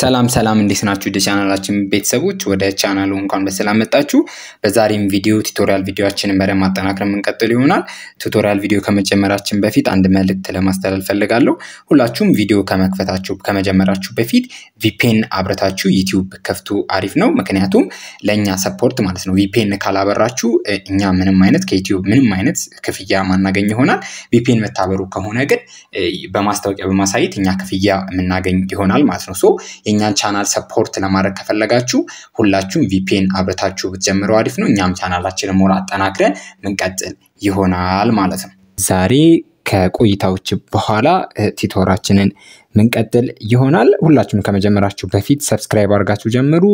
ሰላም ሰላም እንዴት ናችሁ? ወደ ቻናላችን ቤተሰቦች ወደ ቻናሉ እንኳን በሰላም መጣችሁ። በዛሬም ቪዲዮ ቱቶሪያል ቪዲዮችንን በደንብ ማጠናከር የምንቀጥል ይሆናል። ቱቶሪያል ቪዲዮ ከመጀመራችን በፊት አንድ መልእክት ለማስተላለፍ ፈልጋለሁ። ሁላችሁም ቪዲዮ ከመክፈታችሁ ከመጀመራችሁ በፊት ቪፔን አብረታችሁ ዩቲዩብ ከፍቱ፣ አሪፍ ነው። ምክንያቱም ለእኛ ሰፖርት ማለት ነው። ቪፔን ካላበራችሁ እኛ ምንም አይነት ከዩቲዩብ ምንም አይነት ክፍያ ማናገኝ ይሆናል። ቪፔን መታበሩ ከሆነ ግን በማስታወቂያ በማሳየት እኛ ክፍያ የምናገኝ ይሆናል ማለት ነው ሶ የእኛን ቻናል ሰፖርት ለማድረግ ከፈለጋችሁ ሁላችሁም ቪፒን አብረታችሁ ብትጀምረው አሪፍ ነው። እኛም ቻናላችንን ሞር አጠናክረን ምንቀጥል ይሆናል ማለት ነው። ዛሬ ከቆይታዎች በኋላ ቲቶራችንን ምንቀጥል ይሆናል። ሁላችሁም ከመጀመራችሁ በፊት ሰብስክራይብ አድርጋችሁ ጀምሩ።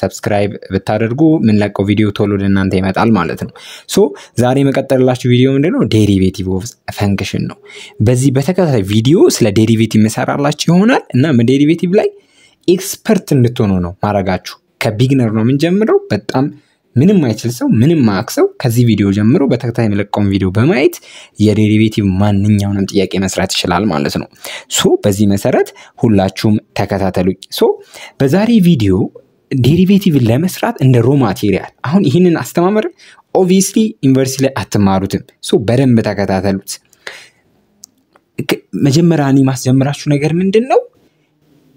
ሰብስክራይብ ብታደርጉ ምንለቀው ቪዲዮ ቶሎ ለእናንተ ይመጣል ማለት ነው። ሶ ዛሬ የመቀጠልላችሁ ቪዲዮ ምንድነው? ዴሪቬቲቭ ኦፍ ፈንክሽን ነው። በዚህ በተከታታይ ቪዲዮ ስለ ዴሪቬቲቭ መሰራላችሁ ይሆናል እና ዴሪቬቲቭ ላይ ኤክስፐርት እንድትሆኑ ነው ማድረጋችሁ። ከቢግነር ነው የምንጀምረው። በጣም ምንም አይችል ሰው ምንም ማያውቅ ሰው ከዚህ ቪዲዮ ጀምሮ በተከታይ የሚለቀውን ቪዲዮ በማየት የዴሪቬቲቭ ማንኛውንም ጥያቄ መስራት ይችላል ማለት ነው። ሶ በዚህ መሰረት ሁላችሁም ተከታተሉኝ። ሶ በዛሬ ቪዲዮ ዴሪቬቲቭን ለመስራት እንደ ሮ ማቴሪያል አሁን ይህንን አስተማመር ኦብቪየስሊ ዩኒቨርሲቲ ላይ አትማሩትም። ሶ በደንብ ተከታተሉት። መጀመሪያ እኔ ማስጀምራችሁ ነገር ምንድን ነው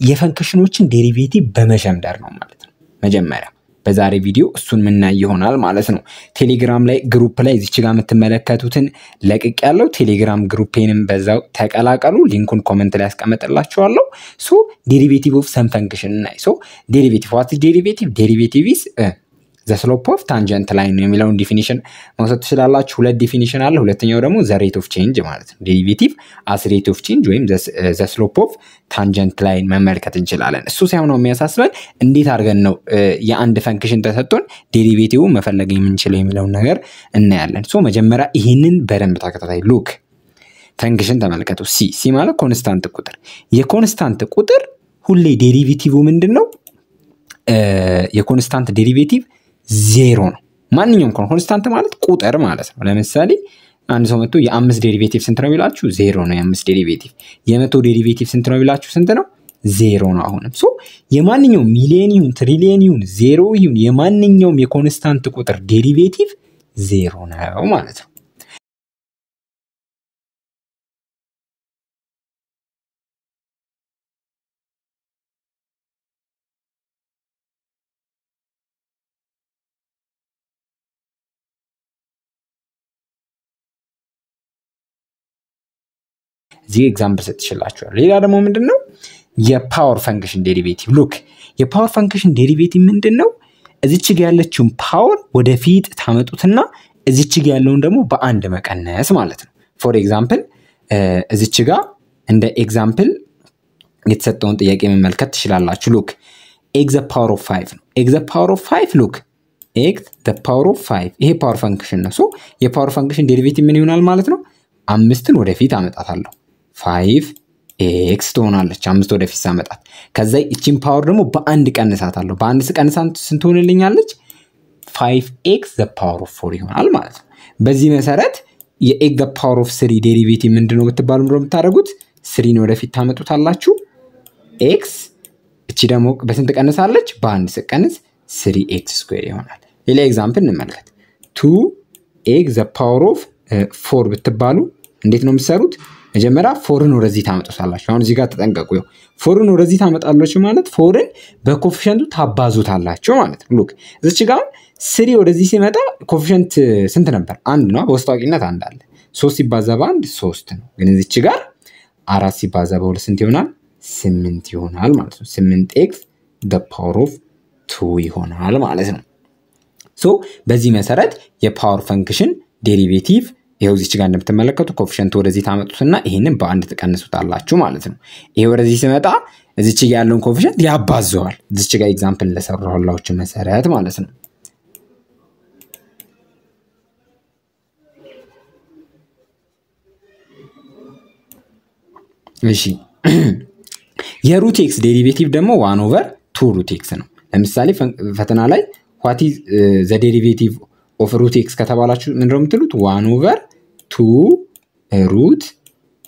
የፈንክሽኖችን ዴሪቬቲቭ በመሸምደር ነው ማለት ነው። መጀመሪያ በዛሬ ቪዲዮ እሱን ምናይ ይሆናል ማለት ነው። ቴሌግራም ላይ ግሩፕ ላይ እዚች ጋር የምትመለከቱትን ለቅቅ ያለው ቴሌግራም ግሩፔንም በዛው ተቀላቀሉ። ሊንኩን ኮመንት ላይ ያስቀመጥላችኋለሁ። ሶ ዴሪቬቲቭ ኦፍ ሰም ፈንክሽን እናይ። ሶ ዴሪቬቲቭ ዋት ዴሪቬቲቭ ዴሪቬቲቭ ኢዝ ዘ ስሎፕ ኦፍ ታንጀንት ላይን ነው የሚለውን ዲፊኒሽን መውሰድ ትችላላችሁ። ሁለት ዲፊኒሽን አለ። ሁለተኛው ደግሞ ዘ ሬት ኦፍ ቼንጅ ማለት ነው። ዴሪቬቲቭ አስ ሬት ኦፍ ቼንጅ ወይም ዘ ስሎፕ ኦፍ ታንጀንት ላይን መመልከት እንችላለን። እሱ ሳይሆን ነው የሚያሳስበን እንዴት አድርገን ነው uh, የአንድ ፈንክሽን ተሰጥቶን ዴሪቬቲቭ መፈለግ የምንችለው የሚለውን ነገር እናያለን። ሶ መጀመሪያ ይህንን በደንብ ተከታታይ ሉክ ፈንክሽን ተመልከቱ። ሲ ሲ ማለት ኮንስታንት ቁጥር። የኮንስታንት ቁጥር ሁሌ ዴሪቬቲቭ ምንድን ነው? የኮንስታንት ዴሪቬቲቭ ዜሮ ነው። ማንኛውም ኮንስታንት ማለት ቁጥር ማለት ነው። ለምሳሌ አንድ ሰው መጥቶ የአምስት ዴሪቬቲቭ ስንት ነው ቢላችሁ ዜሮ ነው። የአምስት ዴሪቬቲቭ የመቶ ዴሪቬቲቭ ስንት ነው ቢላችሁ ስንት ነው? ዜሮ ነው። አሁንም ሶ የማንኛውም ሚሊየን ይሁን ትሪሊየን ይሁን ዜሮ ይሁን የማንኛውም የኮንስታንት ቁጥር ዴሪቬቲቭ ዜሮ ነው ማለት ነው። እዚህ ኤግዛምፕል ሰጥችላቸዋል። ሌላ ደግሞ ምንድን ነው የፓወር ፈንክሽን ዴሪቬቲቭ። ሉክ የፓወር ፈንክሽን ዴሪቬቲቭ ምንድን ነው? እዚች ጋ ያለችውን ፓወር ወደፊት ታመጡትና እዚች ጋ ያለውን ደግሞ በአንድ መቀነስ ማለት ነው። ፎር ኤግዛምፕል እዚች ጋ እንደ ኤግዛምፕል የተሰጠውን ጥያቄ መመልከት ትችላላችሁ። ሉክ ኤግ ፓወር ኦፍ ፋይቭ ነው። ኤግ ፓወር ኦፍ ፋይቭ ሉክ ኤግ ዘ ፓወር ኦፍ ፋይቭ ይሄ ፓወር ፈንክሽን ነው። ሶ የፓወር ፈንክሽን ዴሪቬቲቭ ምን ይሆናል ማለት ነው? አምስትን ወደፊት አመጣታለሁ። ፋይቭ ኤክስ ትሆናለች። አምስት ወደፊት ሳመጣት ከዛ እቺን ፓወር ደግሞ በአንድ አለሁ። በአንድ ቀንሳት ስንት ሆንልኛለች? ፋይቭ ኤክስ ዘ ፓወር ኦፍ ፎር ይሆናል ማለት ነው። በዚህ መሰረት የኤግ ዘ ፓወር ኦፍ ስሪ ዴሪቬቲቭ ምንድን ብትባሉ ምሮ የምታደርጉት? ስሪን ወደፊት ታመጡታላችሁ። ኤክስ እቺ ደግሞ በስንት ቀንሳለች? በአንድ ስቀንስ ስሪ ኤክስ ስኩዌር ይሆናል። ሌላ ኤግዛምፕል እንመልከት። ቱ ኤግ ዘ ፓወር ኦፍ ፎር ብትባሉ እንዴት ነው የምትሰሩት? መጀመሪያ ፎርን ወደዚህ ታመጡታላችሁ። አሁን እዚህ ጋር ተጠንቀቁ። ፎርን ወደዚህ ታመጣላችሁ ማለት ፎርን በኮፊሸንቱ ታባዙታላችሁ ማለት ነው። ሉክ እዚች ጋር ስሪ ወደዚህ ሲመጣ ኮፊሸንት ስንት ነበር? አንድ ነው። በውስጥ አዋቂነት አንድ አለ። ሶስት ሲባዛ በአንድ ሶስት ነው። ግን እዚች ጋር አራት ሲባዛ በሁለት ስንት ይሆናል? ስምንት ይሆናል ማለት ነው። ስምንት ኤክስ ደ ፓወር ኦፍ ቱ ይሆናል ማለት ነው። ሶ በዚህ መሰረት የፓወር ፈንክሽን ዴሪቬቲቭ ይኸው ዚች ጋር እንደምትመለከቱ ኮፊሸንቱ ወደዚህ ታመጡትና ይህንን በአንድ ትቀንሱታላችሁ ማለት ነው። ይሄ ወደዚህ ሲመጣ እዚች ጋ ያለውን ኮፊሸንት ያባዘዋል። እዚች ጋ ኤግዛምፕል ለሰራሁላችሁ መሰረት ማለት ነው። እሺ የሩት ኤክስ ዴሪቬቲቭ ደግሞ ዋን ኦቨር ቱ ሩት ኤክስ ነው። ለምሳሌ ፈተና ላይ ዋቲ ዘ ዴሪቬቲቭ ኦፍ ሩት ኤክስ ከተባላችሁ ምንድነው የምትሉት? ዋን ኦቨር ቱ ሩት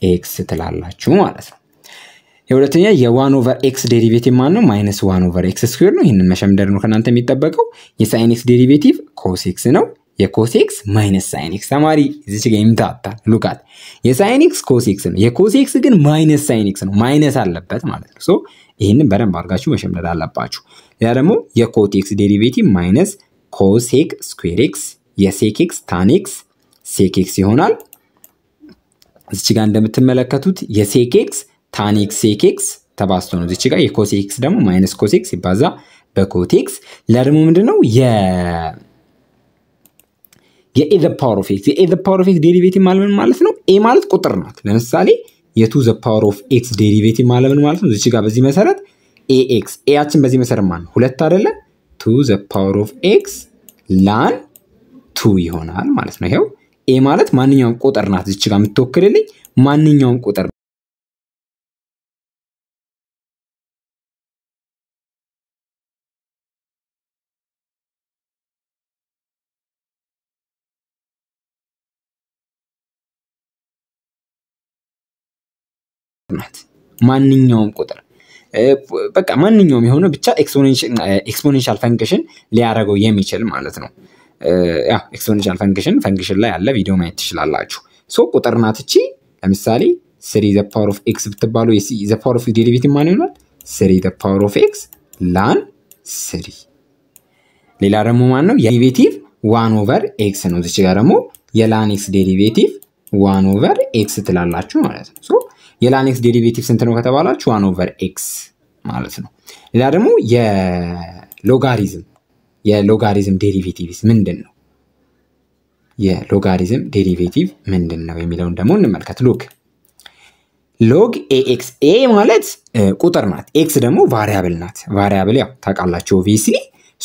ኤክስ ትላላችሁ ማለት ነው። የሁለተኛ የዋን ኦቨር ኤክስ ዴሪቬቲቭ ማን ነው? ማይነስ ዋን ኦቨር ኤክስ ስኩዌር ነው። ይህንን መሸምደር ነው ከእናንተ የሚጠበቀው። የሳይን ኤክስ ዴሪቬቲቭ ኮስ ኤክስ ነው። የኮስ ኤክስ ማይነስ ሳይን ኤክስ ተማሪ እዚች ጋር ይምታታል። ሉቃት የሳይን ኤክስ ኮስ ኤክስ ነው። የኮስ ኤክስ ግን ማይነስ ሳይን ኤክስ ነው። ማይነስ አለበት ማለት ነው። ሶ ይህንን በደንብ አድርጋችሁ መሸምደር አለባችሁ። ሌላ ደግሞ የኮት ኤክስ ዴሪቬቲቭ ማይነስ ኮሴክ ስኩዌር ኤክስ የሴክ ኤክስ ታን ኤክስ ሴኬክስ ይሆናል። እዚች ጋር እንደምትመለከቱት የሴኬክስ ታኔክስ ሴኬክስ ተባዝቶ ነው። እዚች ጋር የኮሴክስ ደግሞ ማይነስ ኮሴክስ ይባዛ በኮቴክስ ለደግሞ ምንድን ነው የኤ ዘ ፓወር ኦፍ ኤክስ የኤ ፓወር ኦፍ ኤክስ ዴሪቬቲቭ ማለምን ማለት ነው። ኤ ማለት ቁጥር ናት። ለምሳሌ የቱ ዘ ፓወር ኦፍ ኤክስ ዴሪቬቲቭ ማለምን ማለት ነው። እዚች ጋር በዚህ መሰረት ኤ ኤክስ ኤያችን በዚህ መሰረት ማን ሁለት አይደለ ቱ ዘ ፓወር ኦፍ ኤክስ ላን ቱ ይሆናል ማለት ነው ይሄው ኤ ማለት ማንኛውም ቁጥር ናት እዚች ጋር የምትወክልልኝ ማንኛውም ቁጥር ናት። ማንኛውም ቁጥር በቃ ማንኛውም የሆነ ብቻ ኤክስፖኔንሻል ፈንክሽን ሊያደርገው የሚችል ማለት ነው። ኤክስፖኔንሻል ፈንክሽን ፈንክሽን ላይ ያለ ቪዲዮ ማየት ትችላላችሁ። ሶ ቁጥር ናት እቺ። ለምሳሌ ስሪ ዘ ፓወር ኦፍ ኤክስ ብትባሉ ዘ ፓወር ኦፍ ዴሪቬቲቭ ማን ይሆናል? ስሪ ዘ ፓወር ኦፍ ኤክስ ላን ስሪ። ሌላ ደግሞ ማን ነው? የዴሪቬቲቭ ዋን ኦቨር ኤክስ ነው። እዚች ጋር ደግሞ የላን ኤክስ ዴሪቬቲቭ ዋን ኦቨር ኤክስ ትላላችሁ ማለት ነው። ሶ የላን ኤክስ ዴሪቬቲቭ ስንት ነው ከተባላችሁ ዋን ኦቨር ኤክስ ማለት ነው። ሌላ ደግሞ የሎጋሪዝም የሎጋሪዝም ዴሪቬቲቭስ ምንድን ነው? የሎጋሪዝም ዴሪቬቲቭ ምንድን ነው የሚለውን ደግሞ እንመልከት። ሉክ ሎግ ኤክስ ኤ ማለት ቁጥር ናት። ኤክስ ደግሞ ቫሪያብል ናት። ቫሪያብል ያው ታውቃላችሁ ኦቪየስሊ።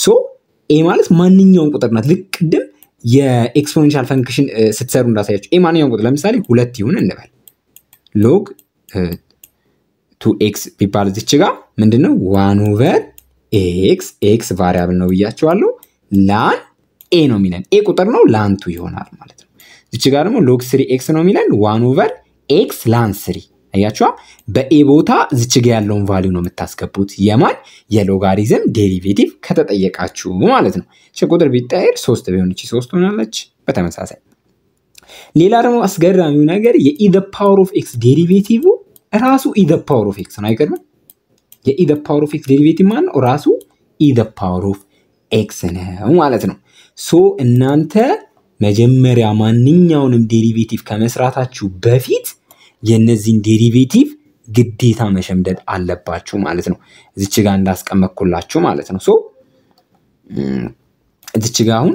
ሶ ኤ ማለት ማንኛውም ቁጥር ናት። ልክ ቅድም የኤክስፖኔንሻል ፈንክሽን ስትሰሩ እንዳሳያችሁ ኤ ማንኛውም ቁጥር ለምሳሌ ሁለት ይሁን እንበል ሎግ ቱ ኤክስ ቢባል ዝች ጋር ምንድን ነው ዋን ኦቨር ኤክስ ኤክስ ቫሪያብል ነው ብያቸዋለሁ። ላን ኤ ነው የሚለን ኤ ቁጥር ነው ላንቱ ይሆናል ማለት ነው። እዚች ጋር ደግሞ ሎግ ስሪ ኤክስ ነው የሚለን ዋን ኦቨር ኤክስ ላን ስሪ አያችዋ። በኤ ቦታ እዚች ጋ ያለውን ቫሊዩ ነው የምታስገቡት። የማን የሎጋሪዝም ዴሪቬቲቭ ከተጠየቃችሁ ማለት ነው። እች ቁጥር ቢጠየር ሶስት ቢሆን እቺ ሶስት ሆናለች። በተመሳሳይ ሌላ ደግሞ አስገራሚው ነገር የኢ ፓወር ኦፍ ኤክስ ዴሪቬቲቭ ራሱ ኢ ፓወር ኦፍ ኤክስ ነው። አይገርምም? የኢ ፓወር ኦፍ ኤክስ ዴሪቬቲቭ ማን ነው? ራሱ ኢ ፓወር ኦፍ ኤክስ ነው ማለት ነው። ሶ እናንተ መጀመሪያ ማንኛውንም ዴሪቬቲቭ ከመስራታችሁ በፊት የእነዚህን ዴሪቬቲቭ ግዴታ መሸምደድ አለባችሁ ማለት ነው። እዚች ጋር እንዳስቀመጥኩላችሁ ማለት ነው። ሶ እዚች ጋር አሁን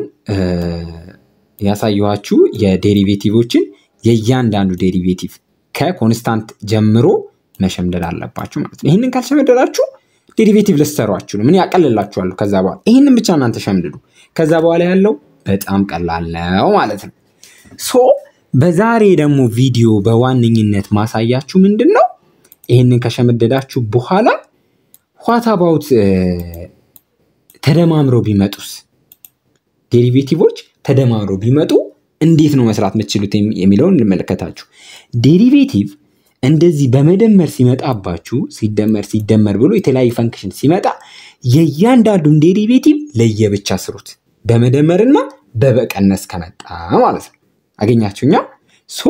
ያሳየኋችሁ የዴሪቬቲቮችን የእያንዳንዱ ዴሪቬቲቭ ከኮንስታንት ጀምሮ መሸምደድ አለባችሁ ማለት ነው። ይህንን ካልሸመደዳችሁ ዴሪቬቲቭ ልሰሯችሁ አትችሉም። እኔ ከዛ በኋላ ይህንን ብቻ እናንተ ሸምድዱ። ከዛ በኋላ ያለው በጣም ቀላል ነው ማለት ነው። ሶ በዛሬ ደግሞ ቪዲዮ በዋነኝነት ማሳያችሁ ምንድን ነው፣ ይህንን ከሸመደዳችሁ በኋላ ዋት አባውት ተደማምረው ቢመጡስ ዴሪቬቲቮች ተደማምረው ቢመጡ እንዴት ነው መስራት የምትችሉት የሚለውን እንመለከታችሁ። ዴሪቬቲቭ እንደዚህ በመደመር ሲመጣባችሁ ሲደመር ሲደመር ብሎ የተለያዩ ፈንክሽን ሲመጣ የእያንዳንዱን ዴሪቬቲቭ ለየብቻ ስሩት። በመደመርና በመቀነስ ከመጣ ማለት ነው። አገኛችሁኛ? ሶ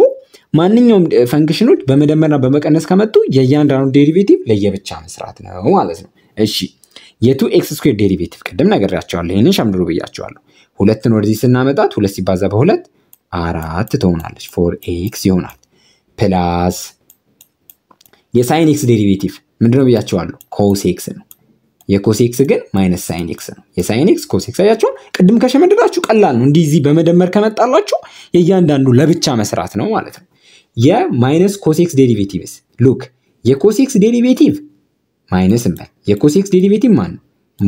ማንኛውም ፈንክሽኖች በመደመርና በመቀነስ ከመጡ የእያንዳንዱ ዴሪቬቲቭ ለየብቻ መስራት ነው ማለት ነው። እሺ የቱ ኤክስ ስኩዌር ዴሪቬቲቭ ቅድም ነግሬያቸዋለሁ። ይህንን ሸምድሮ ብያቸዋለሁ። ሁለትን ወደዚህ ስናመጣት ሁለት ሲባዛ በሁለት አራት ትሆናለች። ፎር ኤክስ ይሆናል ፕላስ የሳይን ኤክስ ዴሪቬቲቭ ምንድነው ብያቸዋለሁ? ኮስ ኤክስ ነው። የኮስ ኤክስ ግን ማይነስ ሳይን ኤክስ ነው። የሳይን ኤክስ ኮስ ኤክስ አያቸው። ቅድም ከሸመደዳችሁ ቀላል ነው። እንዲህ እዚህ በመደመር ከመጣላችሁ የእያንዳንዱ ለብቻ መስራት ነው ማለት ነው። የማይነስ ኮስ ኤክስ ዴሪቬቲቭስ ሉክ፣ የኮስ ኤክስ ዴሪቬቲቭ ማይነስ እንበል። የኮስ ኤክስ ዴሪቬቲቭ ማን ነው?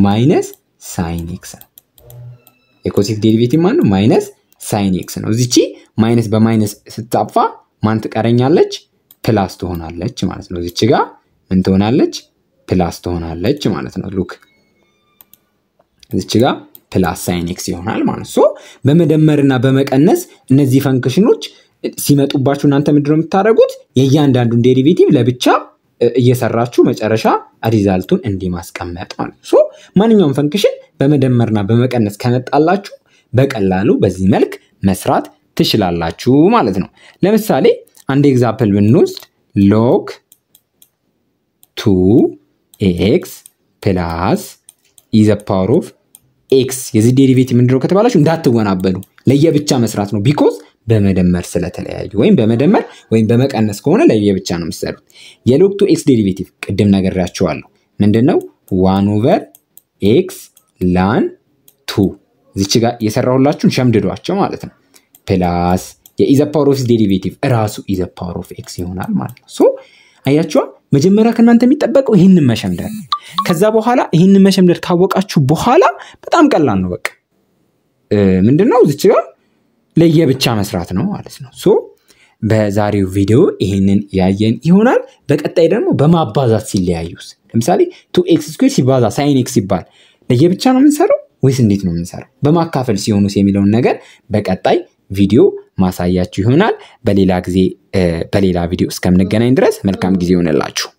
ማይነስ ሳይን ኤክስ ነው። የኮስ ኤክስ ዴሪቬቲቭ ማን ነው? ማይነስ ሳይን ኤክስ ነው። እዚቺ ማይነስ በማይነስ ስትጣፋ ማን ትቀረኛለች? ፕላስ ትሆናለች ማለት ነው። እዚች ጋ ምን ትሆናለች? ፕላስ ትሆናለች ማለት ነው። ሉክ እዚች ጋ ፕላስ ሳይን ኤክስ ይሆናል ማለት ሶ በመደመርና በመቀነስ እነዚህ ፈንክሽኖች ሲመጡባችሁ እናንተ ምንድነው የምታደርጉት? የእያንዳንዱን ዴሪቬቲቭ ለብቻ እየሰራችሁ መጨረሻ ሪዛልቱን እንዲህ ማስቀመጥ ማለት ነው። ማንኛውም ፈንክሽን በመደመርና በመቀነስ ከመጣላችሁ በቀላሉ በዚህ መልክ መስራት ትችላላችሁ ማለት ነው። ለምሳሌ አንድ ኤግዛምፕል ብንወስድ ሎክ ቱ ኤክስ ፕላስ ኢዘ ፓወር ኦፍ ኤክስ የዚህ ዴሪቬቲቭ ምንድነው ከተባላችሁ እንዳትወናበሉ ለየብቻ መስራት ነው። ቢኮዝ በመደመር ስለተለያዩ ወይም በመደመር ወይም በመቀነስ ከሆነ ለየብቻ ነው የምትሰሩት። የሎክ ቱ ኤክስ ዴሪቬቲቭ ቅድም ነግሬያችኋለሁ። ምንድን ነው ዋን ኦቨር ኤክስ ላን ቱ እዚች ጋር የሰራሁላችሁን ሸምድዷቸው ማለት ነው ፕላስ የኢዘ ፓወር ኦፍ ዴሪቬቲቭ ራሱ ኢዘ ፓወር ኦፍ ኤክስ ይሆናል ማለት ነው። ሶ አያችኋ መጀመሪያ ከእናንተ የሚጠበቀው ይህንን መሸምደር፣ ከዛ በኋላ ይህንን መሸምደር ካወቃችሁ በኋላ በጣም ቀላል ነው። በቃ ምንድን ነው ጋር ለየብቻ መስራት ነው ማለት ነው። ሶ በዛሬው ቪዲዮ ይህንን ያየን ይሆናል። በቀጣይ ደግሞ በማባዛት ሲለያዩስ፣ ለምሳሌ ቱ ኤክስ ስኩዌር ሲባዛ ሳይን ኤክስ ሲባል ለየብቻ ነው የምንሰራው ወይስ እንዴት ነው የምንሰራው? በማካፈል ሲሆኑስ የሚለውን ነገር በቀጣይ ቪዲዮ ማሳያችሁ ይሆናል። በሌላ ጊዜ በሌላ ቪዲዮ እስከምንገናኝ ድረስ መልካም ጊዜ ይሆንላችሁ።